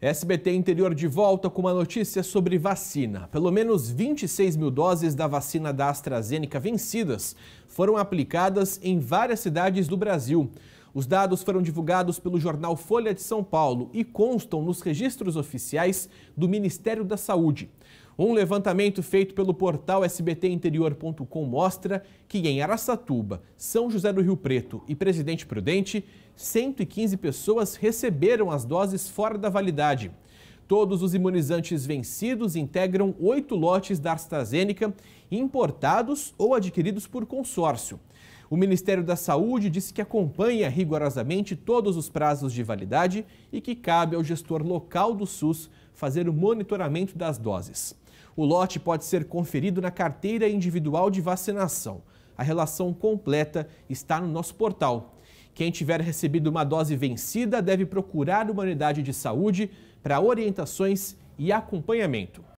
SBT Interior de volta com uma notícia sobre vacina. Pelo menos 26 mil doses da vacina da AstraZeneca vencidas foram aplicadas em várias cidades do Brasil. Os dados foram divulgados pelo jornal Folha de São Paulo e constam nos registros oficiais do Ministério da Saúde. Um levantamento feito pelo portal sbtinterior.com mostra que em Araçatuba, São José do Rio Preto e Presidente Prudente, 115 pessoas receberam as doses fora da validade. Todos os imunizantes vencidos integram oito lotes da AstraZeneca importados ou adquiridos por consórcio. O Ministério da Saúde disse que acompanha rigorosamente todos os prazos de validade e que cabe ao gestor local do SUS fazer o monitoramento das doses. O lote pode ser conferido na carteira individual de vacinação. A relação completa está no nosso portal quem tiver recebido uma dose vencida deve procurar uma unidade de saúde para orientações e acompanhamento.